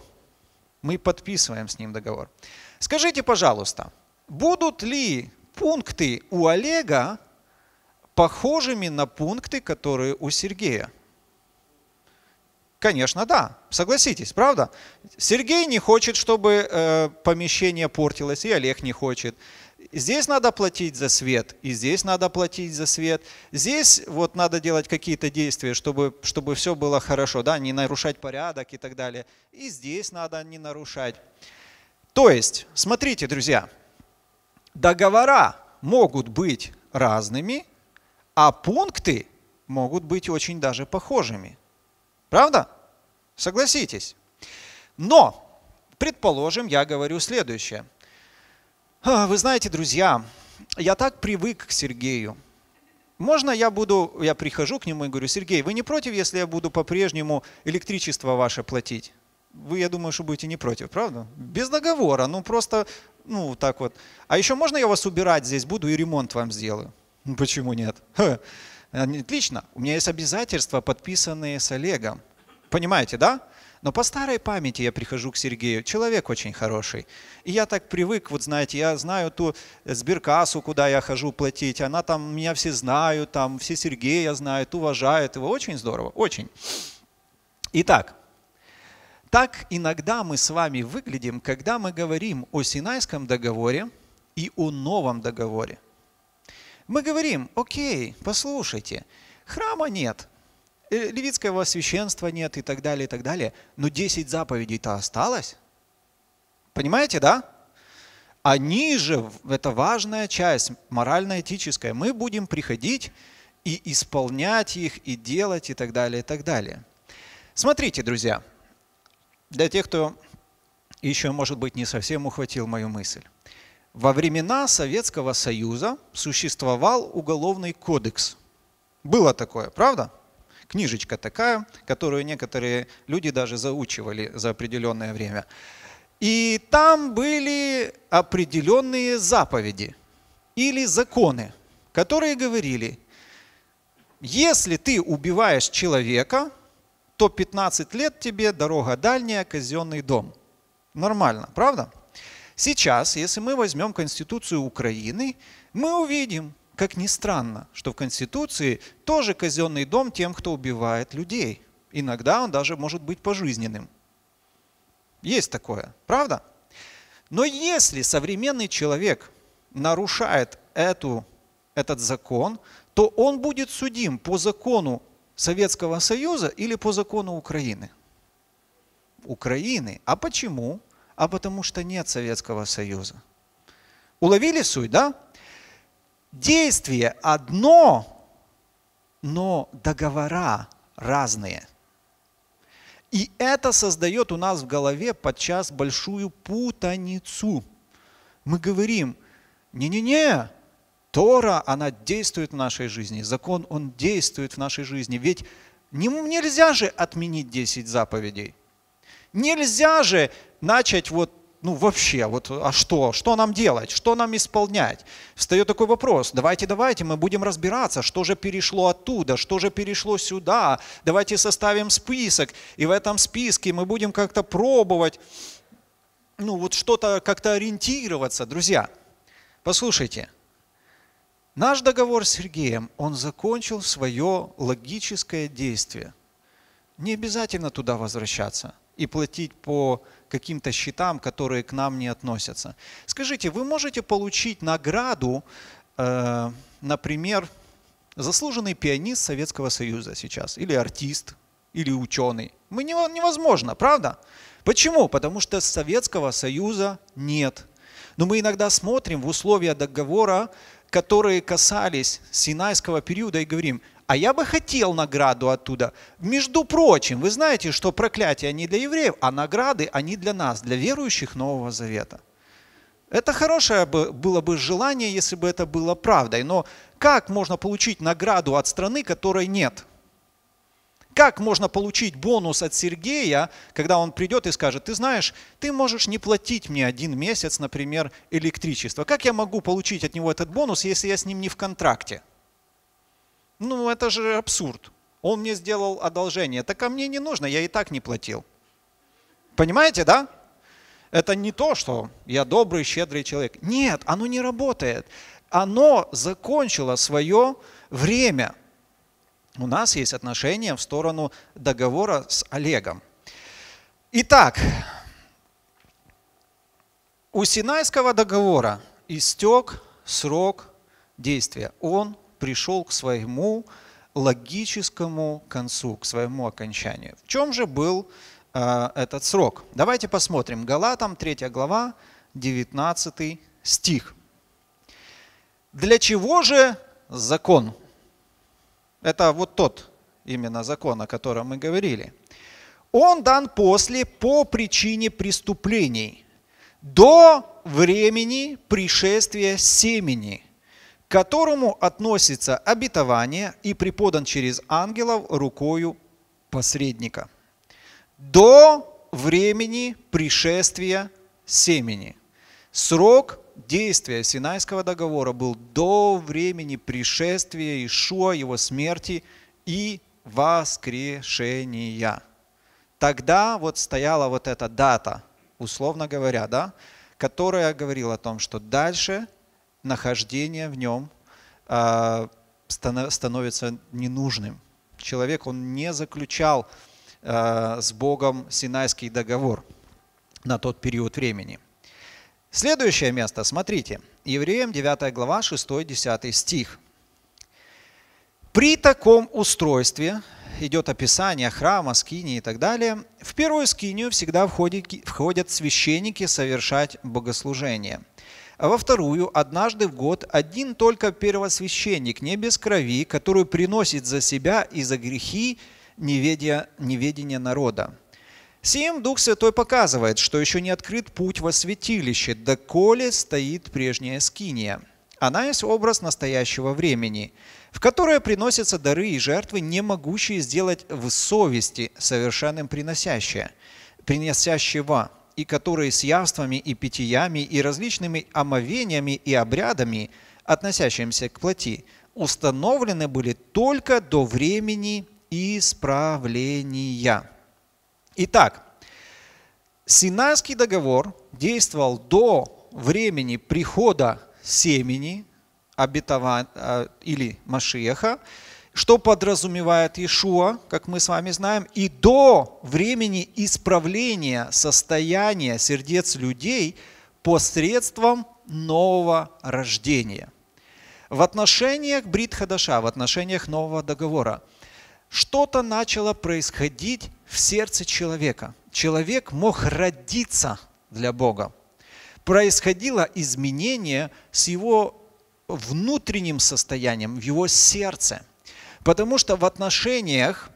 Мы подписываем с ним договор. Скажите, пожалуйста, будут ли пункты у Олега похожими на пункты, которые у Сергея? Конечно, да. Согласитесь, правда? Сергей не хочет, чтобы э, помещение портилось, и Олег не хочет. Здесь надо платить за свет, и здесь надо платить за свет. Здесь вот надо делать какие-то действия, чтобы, чтобы все было хорошо, да, не нарушать порядок и так далее. И здесь надо не нарушать. То есть, смотрите, друзья, договора могут быть разными, а пункты могут быть очень даже похожими. Правда? Согласитесь. Но, предположим, я говорю следующее. А, вы знаете, друзья, я так привык к Сергею. Можно я буду, я прихожу к нему и говорю, Сергей, вы не против, если я буду по-прежнему электричество ваше платить? Вы, я думаю, что будете не против, правда? Без договора, ну просто, ну так вот. А еще можно я вас убирать здесь буду и ремонт вам сделаю? Ну, почему нет? Ха. Э, отлично, у меня есть обязательства, подписанные с Олегом. Понимаете, да? Но по старой памяти я прихожу к Сергею. Человек очень хороший. И я так привык, вот знаете, я знаю ту сберкассу, куда я хожу платить. Она там, меня все знают, там все Сергея знают, уважают его. Очень здорово, очень. Итак, так иногда мы с вами выглядим, когда мы говорим о Синайском договоре и о новом договоре. Мы говорим, окей, послушайте, храма нет, э, левитского священства нет и так далее, и так далее, но 10 заповедей-то осталось. Понимаете, да? Они же, это важная часть, морально-этическая. Мы будем приходить и исполнять их, и делать, и так далее, и так далее. Смотрите, друзья, для тех, кто еще, может быть, не совсем ухватил мою мысль во времена Советского Союза существовал уголовный кодекс. Было такое, правда? Книжечка такая, которую некоторые люди даже заучивали за определенное время. И там были определенные заповеди или законы, которые говорили, если ты убиваешь человека, то 15 лет тебе дорога дальняя, казенный дом. Нормально, правда? Сейчас, если мы возьмем Конституцию Украины, мы увидим, как ни странно, что в Конституции тоже казенный дом тем, кто убивает людей. Иногда он даже может быть пожизненным. Есть такое, правда? Но если современный человек нарушает эту, этот закон, то он будет судим по закону Советского Союза или по закону Украины? Украины. А почему? а потому что нет Советского Союза. Уловили суть, да? Действие одно, но договора разные. И это создает у нас в голове подчас большую путаницу. Мы говорим, не-не-не, Тора, она действует в нашей жизни, закон, он действует в нашей жизни. Ведь нельзя же отменить 10 заповедей. Нельзя же начать вот ну вообще, вот, а что, что нам делать, что нам исполнять? Встает такой вопрос, давайте, давайте, мы будем разбираться, что же перешло оттуда, что же перешло сюда, давайте составим список, и в этом списке мы будем как-то пробовать, ну вот что-то как-то ориентироваться, друзья. Послушайте, наш договор с Сергеем, он закончил свое логическое действие. Не обязательно туда возвращаться – и платить по каким-то счетам, которые к нам не относятся. Скажите, вы можете получить награду, э, например, заслуженный пианист Советского Союза сейчас, или артист, или ученый. Мы не, невозможно, правда? Почему? Потому что Советского Союза нет. Но мы иногда смотрим в условия договора, которые касались Синайского периода и говорим, а я бы хотел награду оттуда. Между прочим, вы знаете, что проклятия не для евреев, а награды они для нас, для верующих Нового Завета. Это хорошее было бы желание, если бы это было правдой. Но как можно получить награду от страны, которой нет? Как можно получить бонус от Сергея, когда он придет и скажет, ты знаешь, ты можешь не платить мне один месяц, например, электричество. Как я могу получить от него этот бонус, если я с ним не в контракте? Ну, это же абсурд. Он мне сделал одолжение. Так ко а мне не нужно, я и так не платил. Понимаете, да? Это не то, что я добрый, щедрый человек. Нет, оно не работает. Оно закончило свое время. У нас есть отношения в сторону договора с Олегом. Итак, у Синайского договора истек срок действия. Он пришел к своему логическому концу, к своему окончанию. В чем же был э, этот срок? Давайте посмотрим. Галатам 3 глава, 19 стих. Для чего же закон? Это вот тот именно закон, о котором мы говорили. Он дан после по причине преступлений, до времени пришествия семени – к которому относится обетование и преподан через ангелов рукою посредника. До времени пришествия семени. Срок действия Синайского договора был до времени пришествия Ишуа, его смерти и воскрешения. Тогда вот стояла вот эта дата, условно говоря, да, которая говорила о том, что дальше – нахождение в нем а, становится ненужным. Человек, он не заключал а, с Богом Синайский договор на тот период времени. Следующее место, смотрите, Евреям 9 глава 6-10 стих. При таком устройстве, идет описание храма, скинии и так далее, в первую скинию всегда входят, священники совершать богослужение – а во вторую, однажды в год один только первосвященник, не без крови, которую приносит за себя и за грехи неведения, неведения народа. Сим Дух Святой показывает, что еще не открыт путь во святилище, доколе стоит прежняя скиния. Она есть образ настоящего времени, в которое приносятся дары и жертвы, не могущие сделать в совести совершенным приносящее, приносящего и которые с явствами и питьями и различными омовениями и обрядами, относящимися к плоти, установлены были только до времени исправления. Итак, Синайский договор действовал до времени прихода семени обетован, э, или машеха что подразумевает Иешуа, как мы с вами знаем, и до времени исправления состояния сердец людей посредством нового рождения. В отношениях Брит Хадаша, в отношениях нового договора, что-то начало происходить в сердце человека. Человек мог родиться для Бога. Происходило изменение с его внутренним состоянием, в его сердце – Потому что в отношениях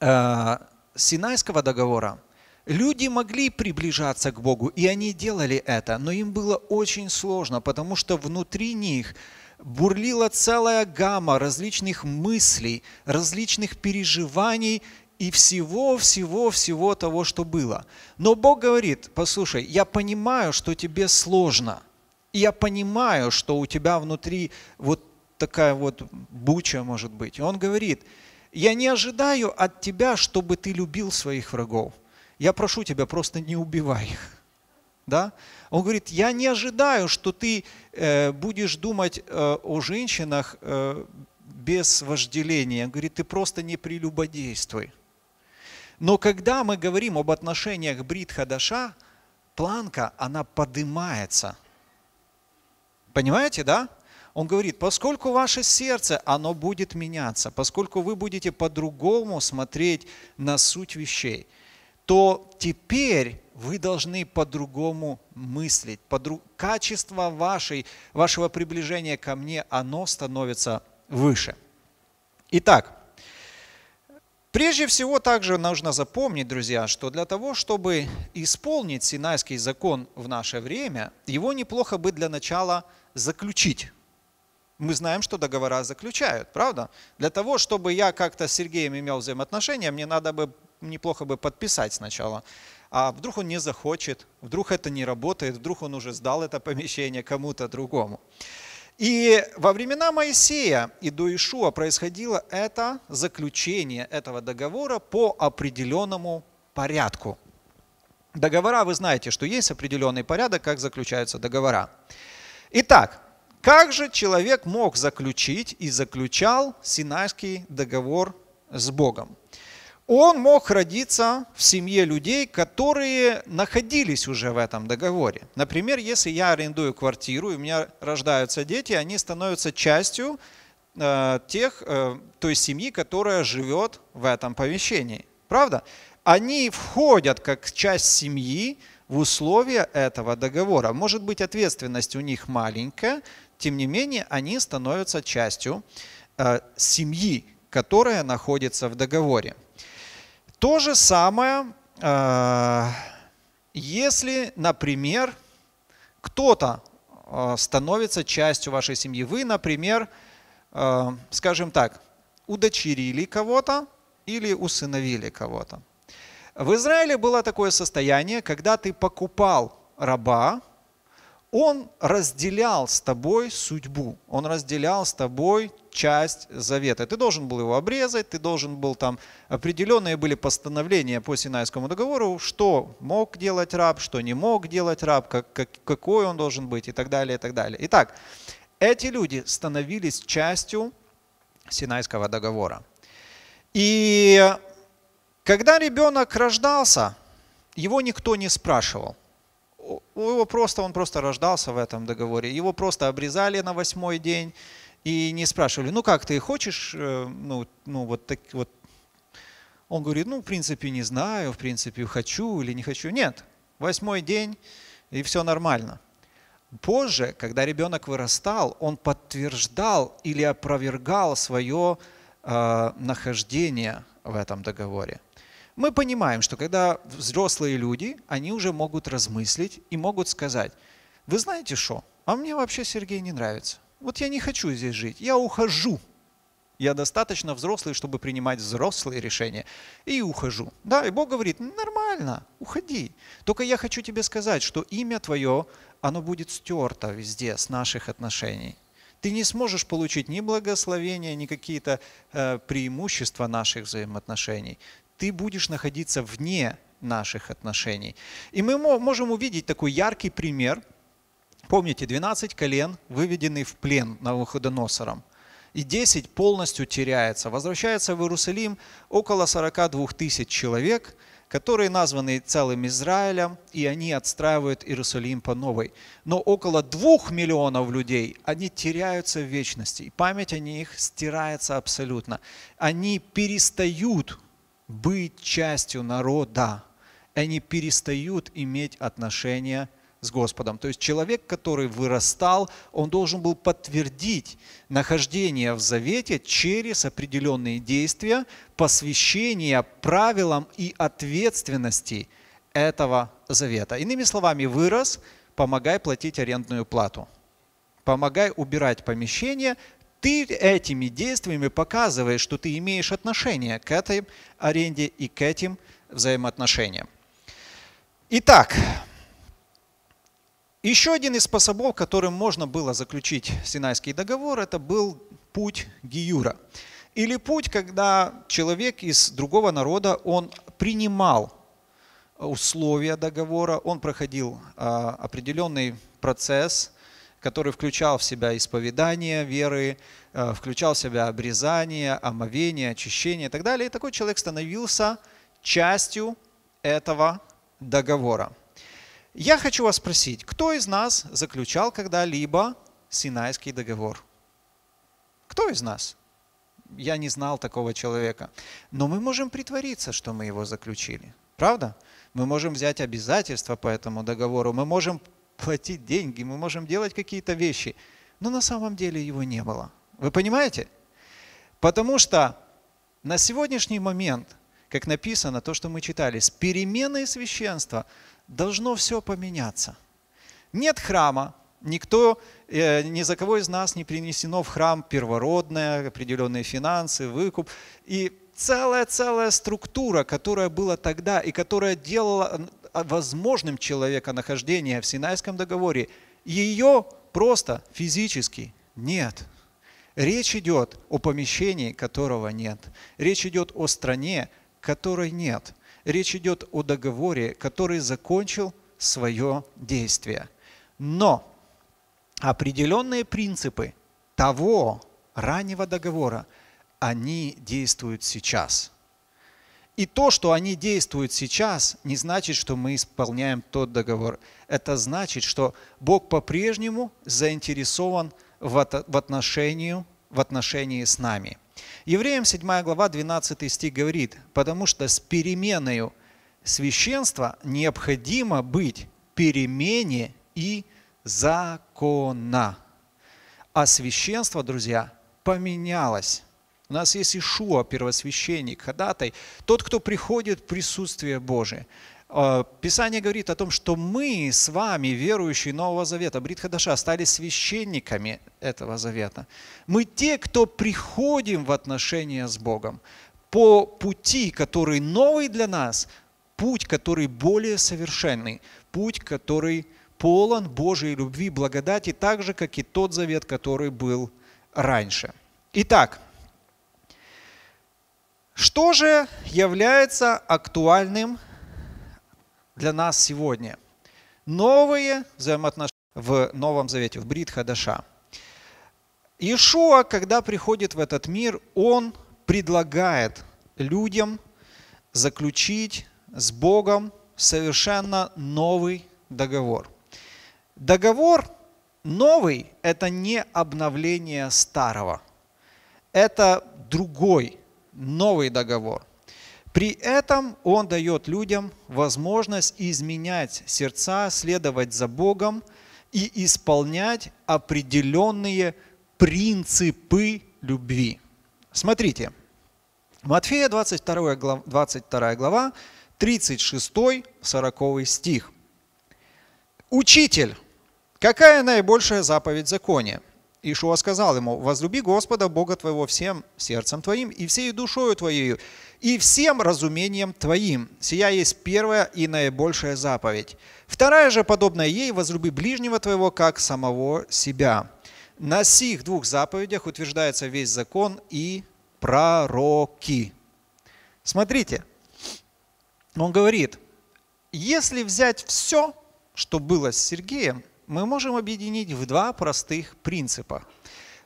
э, Синайского договора люди могли приближаться к Богу, и они делали это, но им было очень сложно, потому что внутри них бурлила целая гамма различных мыслей, различных переживаний и всего-всего-всего того, что было. Но Бог говорит, послушай, я понимаю, что тебе сложно, и я понимаю, что у тебя внутри вот такая вот буча, может быть. И он говорит, я не ожидаю от тебя, чтобы ты любил своих врагов. Я прошу тебя, просто не убивай их. Да? Он говорит, я не ожидаю, что ты э, будешь думать э, о женщинах э, без вожделения. Он говорит, ты просто не прелюбодействуй. Но когда мы говорим об отношениях Брит-Хадаша, планка, она поднимается. Понимаете, да? Он говорит, поскольку ваше сердце, оно будет меняться, поскольку вы будете по-другому смотреть на суть вещей, то теперь вы должны по-другому мыслить. по Качество вашей, вашего приближения ко мне, оно становится выше. Итак, Прежде всего, также нужно запомнить, друзья, что для того, чтобы исполнить Синайский закон в наше время, его неплохо бы для начала заключить мы знаем, что договора заключают, правда? Для того, чтобы я как-то с Сергеем имел взаимоотношения, мне надо бы неплохо бы подписать сначала. А вдруг он не захочет, вдруг это не работает, вдруг он уже сдал это помещение кому-то другому. И во времена Моисея и до Ишуа происходило это заключение этого договора по определенному порядку. Договора, вы знаете, что есть определенный порядок, как заключаются договора. Итак, как же человек мог заключить и заключал Синайский договор с Богом? Он мог родиться в семье людей, которые находились уже в этом договоре. Например, если я арендую квартиру, и у меня рождаются дети, они становятся частью э, тех, э, той семьи, которая живет в этом помещении. Правда? Они входят как часть семьи в условия этого договора. Может быть, ответственность у них маленькая, тем не менее они становятся частью э, семьи, которая находится в договоре. То же самое, э, если, например, кто-то э, становится частью вашей семьи, вы, например, э, скажем так, удочерили кого-то или усыновили кого-то. В Израиле было такое состояние, когда ты покупал раба, он разделял с тобой судьбу, он разделял с тобой часть завета. Ты должен был его обрезать, ты должен был там, определенные были постановления по Синайскому договору, что мог делать раб, что не мог делать раб, как, как, какой он должен быть и так далее, и так далее. Итак, эти люди становились частью Синайского договора. И когда ребенок рождался, его никто не спрашивал – его просто, он просто рождался в этом договоре. Его просто обрезали на восьмой день и не спрашивали, ну как ты хочешь, э, ну, ну вот так вот. Он говорит, ну в принципе не знаю, в принципе хочу или не хочу. Нет, восьмой день и все нормально. Позже, когда ребенок вырастал, он подтверждал или опровергал свое э, нахождение в этом договоре. Мы понимаем, что когда взрослые люди, они уже могут размыслить и могут сказать, вы знаете что, а мне вообще Сергей не нравится. Вот я не хочу здесь жить, я ухожу. Я достаточно взрослый, чтобы принимать взрослые решения. И ухожу. Да, и Бог говорит, нормально, уходи. Только я хочу тебе сказать, что имя твое, оно будет стерто везде с наших отношений. Ты не сможешь получить ни благословения, ни какие-то э, преимущества наших взаимоотношений ты будешь находиться вне наших отношений. И мы можем увидеть такой яркий пример. Помните, 12 колен выведены в плен на Навуходоносором. И 10 полностью теряется. Возвращается в Иерусалим около 42 тысяч человек – которые названы целым Израилем, и они отстраивают Иерусалим по новой. Но около двух миллионов людей, они теряются в вечности, и память о них стирается абсолютно. Они перестают быть частью народа, они перестают иметь отношения с Господом. То есть человек, который вырастал, он должен был подтвердить нахождение в завете через определенные действия, посвящение правилам и ответственности этого завета. Иными словами, вырос, помогай платить арендную плату. Помогай убирать помещение, ты этими действиями показываешь, что ты имеешь отношение к этой аренде и к этим взаимоотношениям. Итак, еще один из способов, которым можно было заключить Синайский договор, это был путь Гиюра. Или путь, когда человек из другого народа, он принимал условия договора, он проходил а, определенный процесс который включал в себя исповедание веры, э, включал в себя обрезание, омовение, очищение и так далее. И такой человек становился частью этого договора. Я хочу вас спросить, кто из нас заключал когда-либо Синайский договор? Кто из нас? Я не знал такого человека. Но мы можем притвориться, что мы его заключили. Правда? Мы можем взять обязательства по этому договору, мы можем платить деньги, мы можем делать какие-то вещи. Но на самом деле его не было. Вы понимаете? Потому что на сегодняшний момент, как написано, то, что мы читали, с переменой священства должно все поменяться. Нет храма, Никто, э, ни за кого из нас не принесено в храм первородное, определенные финансы, выкуп. И целая-целая структура, которая была тогда и которая делала возможным человеконахождение в Синайском договоре, ее просто физически нет. Речь идет о помещении, которого нет. Речь идет о стране, которой нет. Речь идет о договоре, который закончил свое действие. Но определенные принципы того раннего договора, они действуют сейчас – и то, что они действуют сейчас, не значит, что мы исполняем тот договор. Это значит, что Бог по-прежнему заинтересован в, от, отношении, в отношении с нами. Евреям 7 глава 12 стих говорит, потому что с переменою священства необходимо быть перемене и закона. А священство, друзья, поменялось. У нас есть Ишуа, первосвященник, ходатай, тот, кто приходит в присутствие Божие. А, Писание говорит о том, что мы с вами, верующие Нового Завета, Брит Хадаша, стали священниками этого завета. Мы те, кто приходим в отношения с Богом по пути, который новый для нас, путь, который более совершенный, путь, который полон Божьей любви, благодати, так же, как и тот завет, который был раньше. Итак, что же является актуальным для нас сегодня? Новые взаимоотношения в Новом Завете, в Бритхадаша. Хадаша. Иешуа, когда приходит в этот мир, он предлагает людям заключить с Богом совершенно новый договор. Договор новый – это не обновление старого. Это другой новый договор. При этом он дает людям возможность изменять сердца, следовать за Богом и исполнять определенные принципы любви. Смотрите, Матфея 22 глава, 22 глава 36-40 стих. «Учитель, какая наибольшая заповедь законе? Ишуа сказал ему, «Возлюби Господа Бога твоего всем сердцем твоим и всей душою твоей и всем разумением твоим». Сия есть первая и наибольшая заповедь. Вторая же, подобная ей, «Возлюби ближнего твоего, как самого себя». На сих двух заповедях утверждается весь закон и пророки. Смотрите, он говорит, если взять все, что было с Сергеем, мы можем объединить в два простых принципа.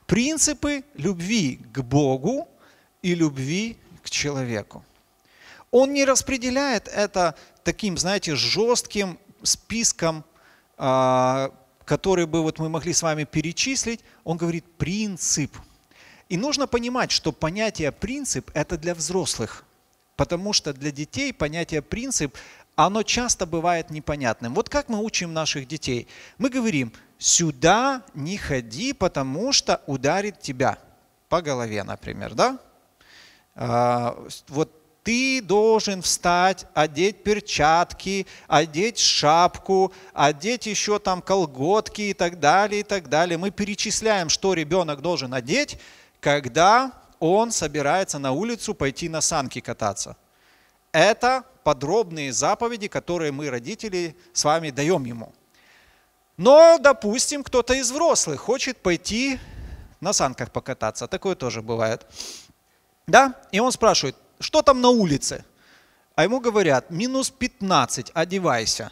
Принципы любви к Богу и любви к человеку. Он не распределяет это таким, знаете, жестким списком, а, который бы вот мы могли с вами перечислить. Он говорит принцип. И нужно понимать, что понятие принцип – это для взрослых. Потому что для детей понятие принцип оно часто бывает непонятным. Вот как мы учим наших детей? Мы говорим, сюда не ходи, потому что ударит тебя по голове, например, да? А, вот ты должен встать, одеть перчатки, одеть шапку, одеть еще там колготки и так далее, и так далее. Мы перечисляем, что ребенок должен одеть, когда он собирается на улицу пойти на санки кататься. Это подробные заповеди, которые мы, родители, с вами даем ему. Но, допустим, кто-то из взрослых хочет пойти на санках покататься. Такое тоже бывает. Да? И он спрашивает, что там на улице? А ему говорят, минус 15, одевайся.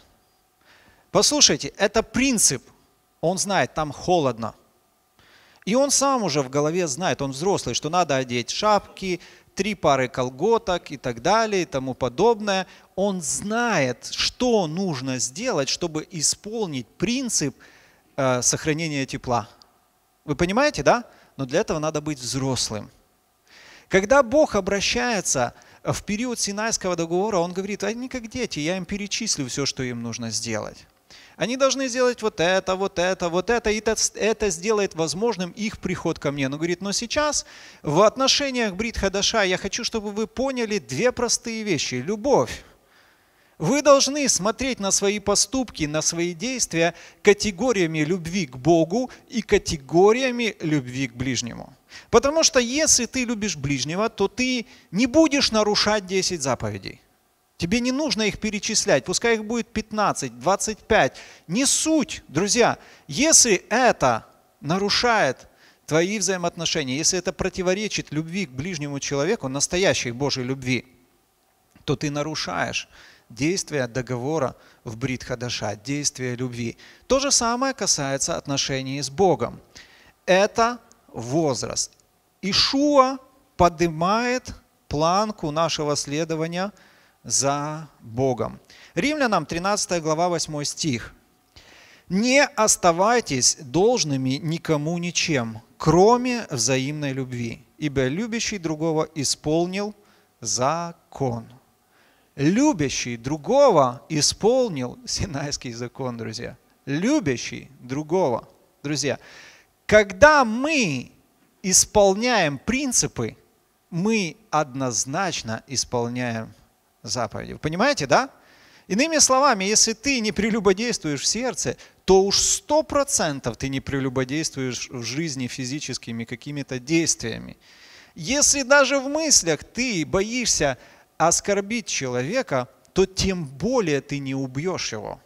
Послушайте, это принцип. Он знает, там холодно. И он сам уже в голове знает, он взрослый, что надо одеть шапки, три пары колготок и так далее и тому подобное. Он знает, что нужно сделать, чтобы исполнить принцип э, сохранения тепла. Вы понимаете, да? Но для этого надо быть взрослым. Когда Бог обращается э, в период Синайского договора, Он говорит, они как дети, я им перечислю все, что им нужно сделать. Они должны сделать вот это, вот это, вот это, и это, это сделает возможным их приход ко мне. Но говорит, но сейчас в отношениях Брит Хадаша я хочу, чтобы вы поняли две простые вещи. Любовь. Вы должны смотреть на свои поступки, на свои действия категориями любви к Богу и категориями любви к ближнему. Потому что если ты любишь ближнего, то ты не будешь нарушать 10 заповедей. Тебе не нужно их перечислять, пускай их будет 15, 25. Не суть, друзья. Если это нарушает твои взаимоотношения, если это противоречит любви к ближнему человеку, настоящей Божьей любви, то ты нарушаешь действие договора в Бритхадаша, действие любви. То же самое касается отношений с Богом. Это возраст. Ишуа поднимает планку нашего следования – за Богом. Римлянам 13 глава 8 стих. «Не оставайтесь должными никому ничем, кроме взаимной любви, ибо любящий другого исполнил закон». Любящий другого исполнил Синайский закон, друзья. Любящий другого. Друзья, когда мы исполняем принципы, мы однозначно исполняем заповеди. Вы понимаете, да? Иными словами, если ты не прелюбодействуешь в сердце, то уж сто процентов ты не прелюбодействуешь в жизни физическими какими-то действиями. Если даже в мыслях ты боишься оскорбить человека, то тем более ты не убьешь его.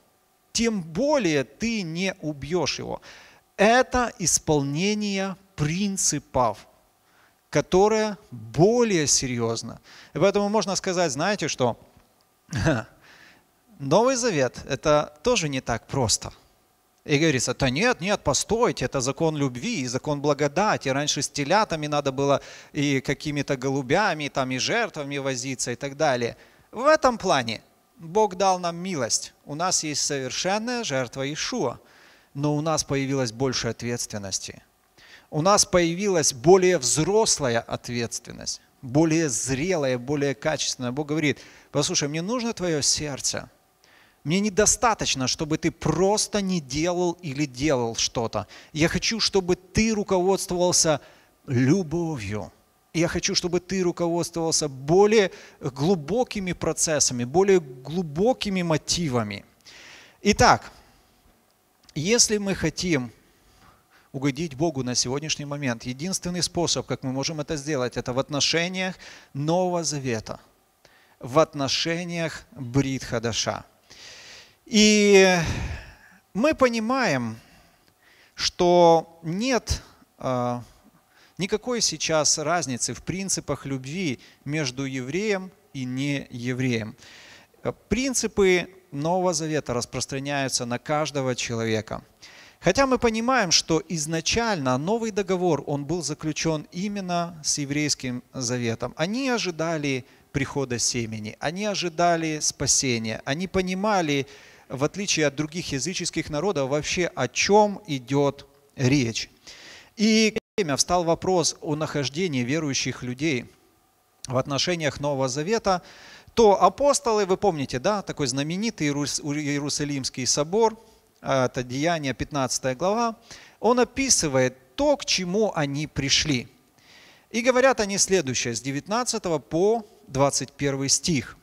Тем более ты не убьешь его. Это исполнение принципов которая более серьезна. И поэтому можно сказать, знаете что, Новый Завет – это тоже не так просто. И говорится, да нет, нет, постойте, это закон любви и закон благодати. Раньше с телятами надо было и какими-то голубями, там и жертвами возиться и так далее. В этом плане Бог дал нам милость. У нас есть совершенная жертва Ишуа, но у нас появилась больше ответственности – у нас появилась более взрослая ответственность, более зрелая, более качественная. Бог говорит, послушай, мне нужно твое сердце. Мне недостаточно, чтобы ты просто не делал или делал что-то. Я хочу, чтобы ты руководствовался любовью. Я хочу, чтобы ты руководствовался более глубокими процессами, более глубокими мотивами. Итак, если мы хотим угодить Богу на сегодняшний момент. Единственный способ, как мы можем это сделать, это в отношениях Нового Завета, в отношениях Брит Хадаша. И мы понимаем, что нет э, никакой сейчас разницы в принципах любви между евреем и неевреем. Принципы Нового Завета распространяются на каждого человека – Хотя мы понимаем, что изначально новый договор, он был заключен именно с еврейским заветом. Они ожидали прихода семени, они ожидали спасения, они понимали, в отличие от других языческих народов, вообще о чем идет речь. И время встал вопрос о нахождении верующих людей в отношениях Нового Завета, то апостолы, вы помните, да, такой знаменитый Иерусалимский собор – а, это Деяние 15 глава, он описывает то, к чему они пришли. И говорят они следующее, с 19 по 21 стих.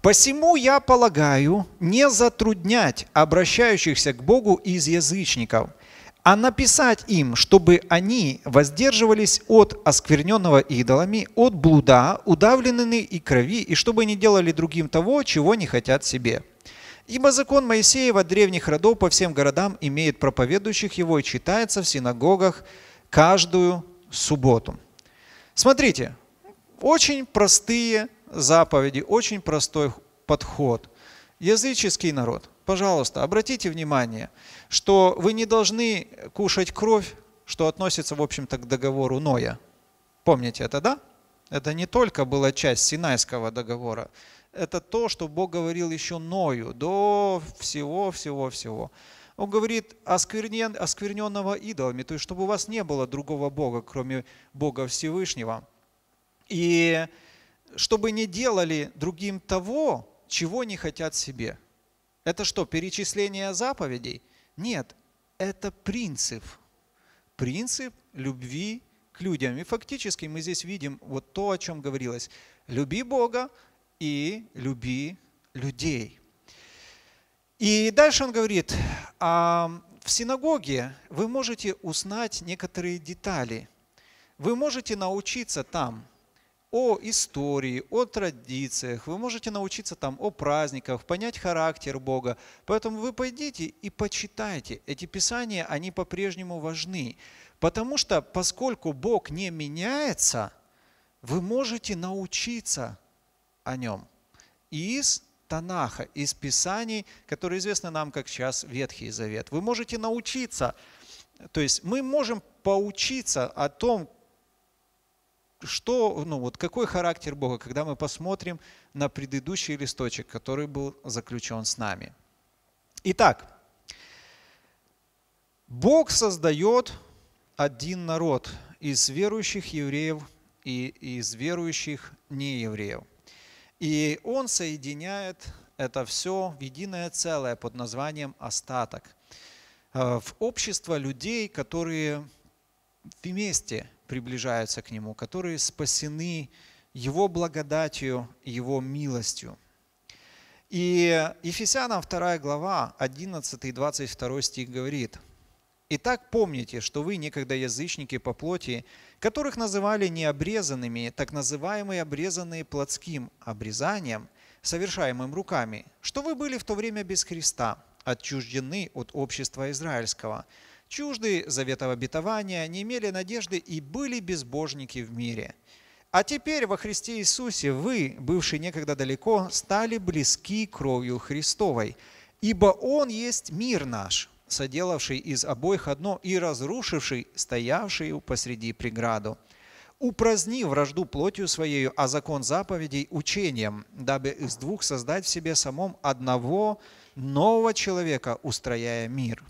«Посему я полагаю не затруднять обращающихся к Богу из язычников, а написать им, чтобы они воздерживались от оскверненного идолами, от блуда, удавленной и крови, и чтобы не делали другим того, чего не хотят себе». Ибо закон Моисеева древних родов по всем городам имеет проповедующих его и читается в синагогах каждую субботу. Смотрите, очень простые заповеди, очень простой подход. Языческий народ, пожалуйста, обратите внимание, что вы не должны кушать кровь, что относится, в общем-то, к договору Ноя. Помните это, да? Это не только была часть Синайского договора, это то, что Бог говорил еще Ною, до всего-всего-всего. Он говорит осквернен, оскверненного идолами, то есть чтобы у вас не было другого Бога, кроме Бога Всевышнего. И чтобы не делали другим того, чего не хотят себе. Это что, перечисление заповедей? Нет, это принцип. Принцип любви к людям. И фактически мы здесь видим вот то, о чем говорилось. Люби Бога и люби людей. И дальше он говорит, «А, в синагоге вы можете узнать некоторые детали. Вы можете научиться там о истории, о традициях, вы можете научиться там о праздниках, понять характер Бога. Поэтому вы пойдите и почитайте. Эти писания, они по-прежнему важны. Потому что поскольку Бог не меняется, вы можете научиться о нем. из Танаха, из Писаний, которые известны нам как сейчас Ветхий Завет. Вы можете научиться, то есть мы можем поучиться о том, что, ну вот какой характер Бога, когда мы посмотрим на предыдущий листочек, который был заключен с нами. Итак, Бог создает один народ из верующих евреев и из верующих неевреев – и он соединяет это все в единое целое под названием остаток. Э, в общество людей, которые вместе приближаются к Нему, которые спасены Его благодатью, Его милостью. И Ефесянам 2 глава 11 и 22 стих говорит, «Итак помните, что вы, некогда язычники по плоти, которых называли необрезанными, так называемые обрезанные плотским обрезанием, совершаемым руками, что вы были в то время без Христа, отчуждены от общества израильского, чужды Завета обетования, не имели надежды и были безбожники в мире. А теперь во Христе Иисусе вы, бывшие некогда далеко, стали близки кровью Христовой, ибо Он есть мир наш, соделавший из обоих одно и разрушивший стоявшую посреди преграду. Упраздни вражду плотью своею, а закон заповедей учением, дабы из двух создать в себе самом одного нового человека, устрояя мир.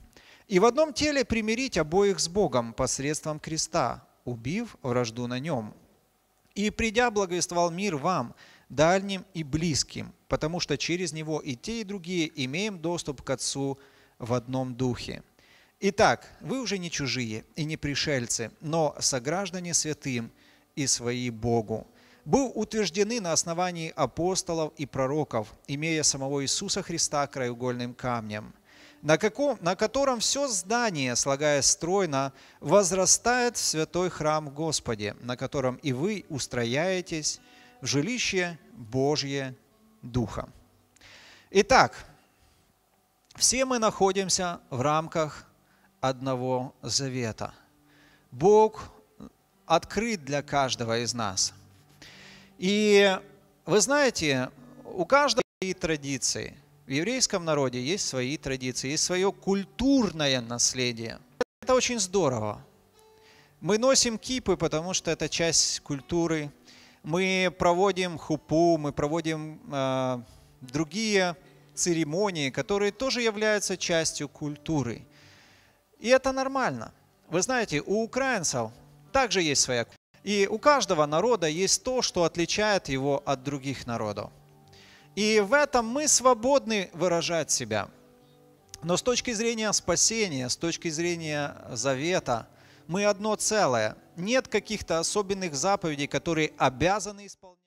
И в одном теле примирить обоих с Богом посредством креста, убив вражду на нем. И придя, благовествовал мир вам, дальним и близким, потому что через него и те, и другие имеем доступ к Отцу – в одном духе. Итак, вы уже не чужие и не пришельцы, но сограждане святым и свои Богу. Был утверждены на основании апостолов и пророков, имея самого Иисуса Христа краеугольным камнем, на, каком, на котором все здание, слагаясь стройно, возрастает в святой храм Господи, на котором и вы устрояетесь в жилище Божье Духа. Итак, все мы находимся в рамках одного завета. Бог открыт для каждого из нас. И вы знаете, у каждого свои традиции. В еврейском народе есть свои традиции, есть свое культурное наследие. Это очень здорово. Мы носим кипы, потому что это часть культуры. Мы проводим хупу, мы проводим э, другие церемонии, которые тоже являются частью культуры. И это нормально. Вы знаете, у украинцев также есть своя культура. И у каждого народа есть то, что отличает его от других народов. И в этом мы свободны выражать себя. Но с точки зрения спасения, с точки зрения завета, мы одно целое. Нет каких-то особенных заповедей, которые обязаны исполнять.